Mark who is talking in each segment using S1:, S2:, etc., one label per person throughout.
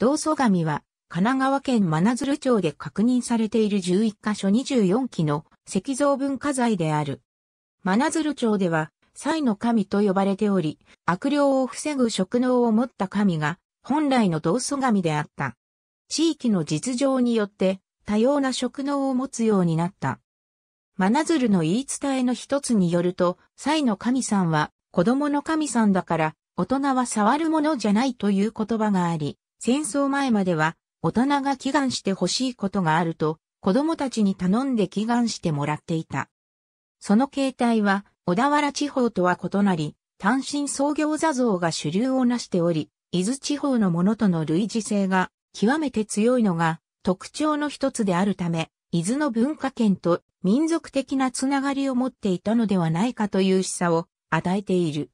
S1: 道祖神は、神奈川県真鶴町で確認されている11カ所24基の石像文化財である。真鶴町では、祭の神と呼ばれており、悪霊を防ぐ職能を持った神が、本来の道祖神であった。地域の実情によって、多様な職能を持つようになった。真鶴の言い伝えの一つによると、祭の神さんは、子供の神さんだから、大人は触るものじゃないという言葉があり、戦争前までは、大人が祈願して欲しいことがあると、子供たちに頼んで祈願してもらっていた。その形態は、小田原地方とは異なり、単身創業座像が主流をなしており、伊豆地方のものとの類似性が極めて強いのが特徴の一つであるため、伊豆の文化圏と民族的なつながりを持っていたのではないかという示唆を与えている。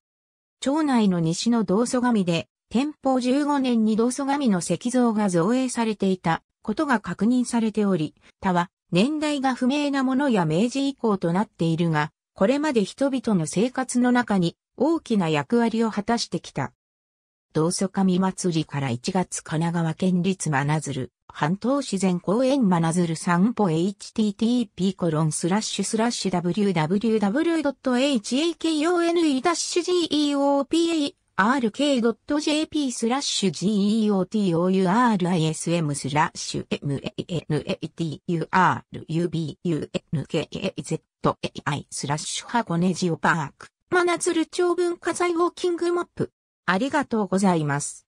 S1: 町内の西の道祖神で天保15年に道祖神の石像が造営されていたことが確認されており、他は年代が不明なものや明治以降となっているが、これまで人々の生活の中に大きな役割を果たしてきた。道祖神祭りから1月神奈川県立真鶴半島自然公園真鶴散歩 http コロンスラッシュスラッシュ www.hakone-geopa rk.jp スラッシュ geotourism スラッシュ manaturubunkzi a スラッシュ箱根ジオパーク真鶴長文化財ウォーキングマップありがとうございます。